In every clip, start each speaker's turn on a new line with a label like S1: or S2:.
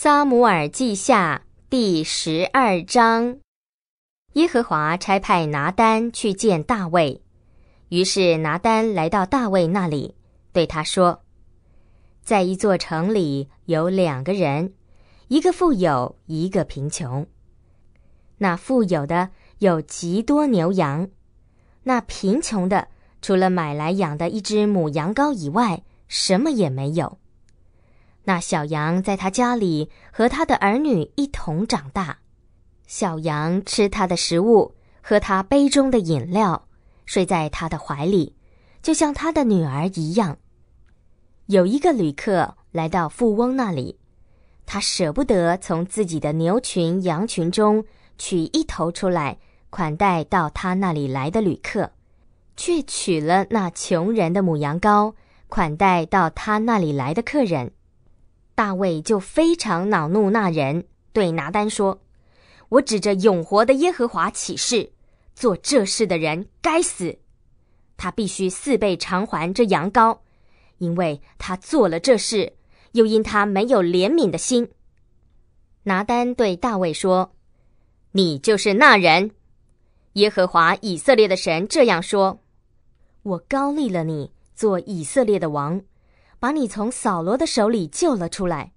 S1: 撒母耳记下第十二章，耶和华差派拿单去见大卫，于是拿单来到大卫那里，对他说：“在一座城里有两个人，一个富有一个贫穷。那富有的有极多牛羊，那贫穷的除了买来养的一只母羊羔以外，什么也没有。”那小羊在他家里和他的儿女一同长大，小羊吃他的食物喝他杯中的饮料，睡在他的怀里，就像他的女儿一样。有一个旅客来到富翁那里，他舍不得从自己的牛群羊群中取一头出来款待到他那里来的旅客，却取了那穷人的母羊羔款待到他那里来的客人。大卫就非常恼怒那人，对拿丹说：“我指着永活的耶和华起誓，做这事的人该死，他必须四倍偿还这羊羔，因为他做了这事，又因他没有怜悯的心。”拿丹对大卫说：“你就是那人，耶和华以色列的神这样说：我高立了你做以色列的王。”把你从扫罗的手里救了出来，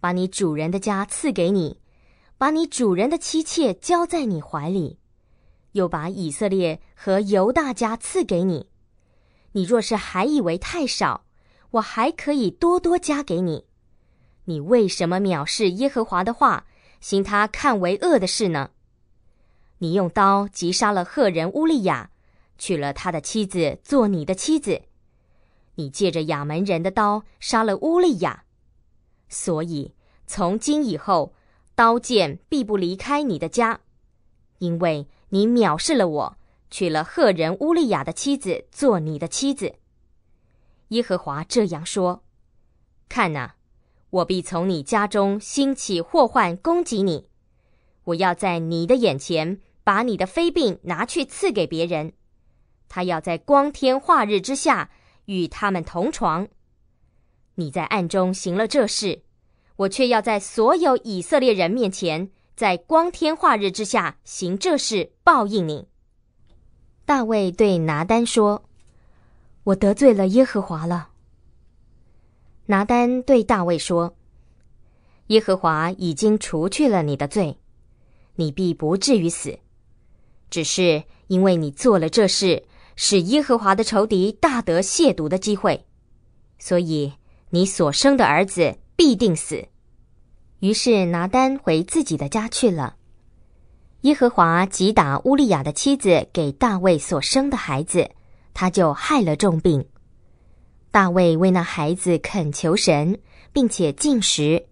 S1: 把你主人的家赐给你，把你主人的妻妾交在你怀里，又把以色列和犹大家赐给你。你若是还以为太少，我还可以多多加给你。你为什么藐视耶和华的话，行他看为恶的事呢？你用刀击杀了赫人乌利亚，娶了他的妻子做你的妻子。你借着亚门人的刀杀了乌利亚，所以从今以后，刀剑必不离开你的家，因为你藐视了我，娶了赫人乌利亚的妻子做你的妻子。耶和华这样说：看哪，我必从你家中兴起祸患攻击你，我要在你的眼前把你的非病拿去赐给别人，他要在光天化日之下。与他们同床，你在暗中行了这事，我却要在所有以色列人面前，在光天化日之下行这事，报应你。大卫对拿丹说：“我得罪了耶和华了。”拿丹对大卫说：“耶和华已经除去了你的罪，你必不至于死，只是因为你做了这事。”使耶和华的仇敌大得亵渎的机会，所以你所生的儿子必定死。于是拿丹回自己的家去了。耶和华击打乌利亚的妻子给大卫所生的孩子，他就害了重病。大卫为那孩子恳求神，并且进食。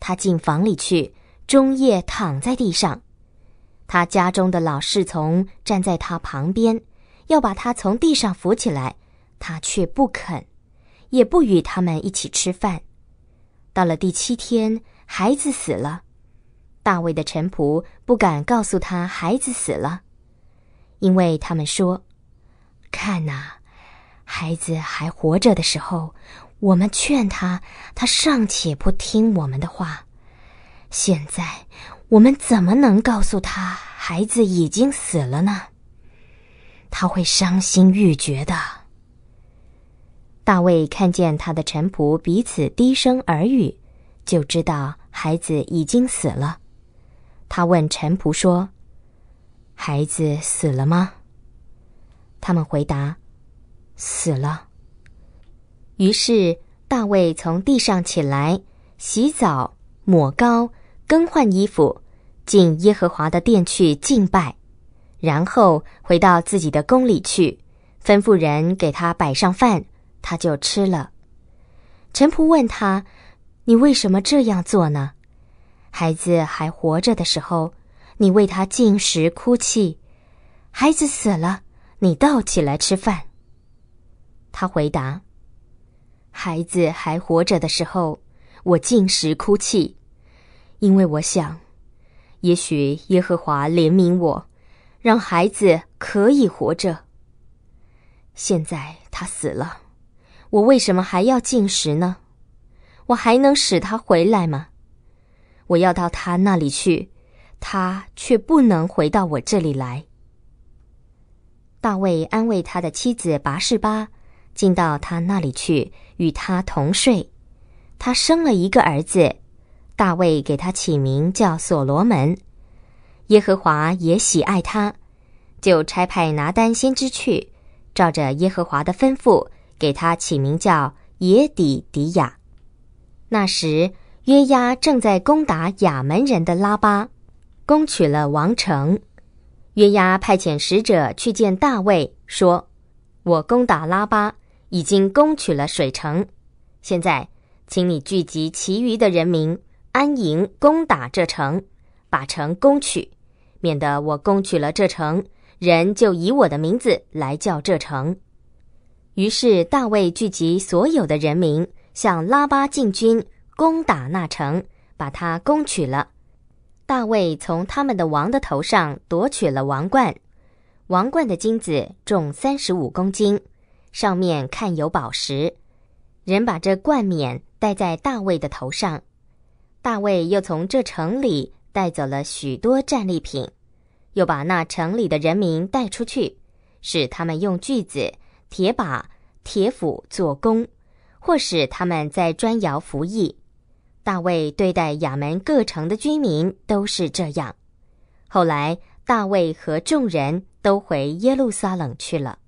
S1: 他进房里去，终夜躺在地上。他家中的老侍从站在他旁边。要把他从地上扶起来，他却不肯，也不与他们一起吃饭。到了第七天，孩子死了。大卫的臣仆不敢告诉他孩子死了，因为他们说：“看呐，孩子还活着的时候，我们劝他，他尚且不听我们的话；现在，我们怎么能告诉他孩子已经死了呢？”他会伤心欲绝的。大卫看见他的臣仆彼此低声耳语，就知道孩子已经死了。他问臣仆说：“孩子死了吗？”他们回答：“死了。”于是大卫从地上起来，洗澡、抹膏、更换衣服，进耶和华的殿去敬拜。然后回到自己的宫里去，吩咐人给他摆上饭，他就吃了。臣仆问他：“你为什么这样做呢？”孩子还活着的时候，你为他进食哭泣；孩子死了，你倒起来吃饭。他回答：“孩子还活着的时候，我进食哭泣，因为我想，也许耶和华怜悯我。”让孩子可以活着。现在他死了，我为什么还要进食呢？我还能使他回来吗？我要到他那里去，他却不能回到我这里来。大卫安慰他的妻子拔士巴，进到他那里去与他同睡，他生了一个儿子，大卫给他起名叫所罗门。耶和华也喜爱他，就差派拿单先知去，照着耶和华的吩咐，给他起名叫耶底迪亚。那时约押正在攻打亚门人的拉巴，攻取了王城。约押派遣使者去见大卫，说：“我攻打拉巴，已经攻取了水城，现在，请你聚集其余的人民，安营攻打这城，把城攻取。”免得我攻取了这城，人就以我的名字来叫这城。于是大卫聚集所有的人民，向拉巴进军，攻打那城，把它攻取了。大卫从他们的王的头上夺取了王冠，王冠的金子重三十五公斤，上面看有宝石。人把这冠冕戴在大卫的头上。大卫又从这城里。带走了许多战利品，又把那城里的人民带出去，使他们用锯子、铁把、铁斧做工，或使他们在砖窑服役。大卫对待亚门各城的居民都是这样。后来，大卫和众人都回耶路撒冷去了。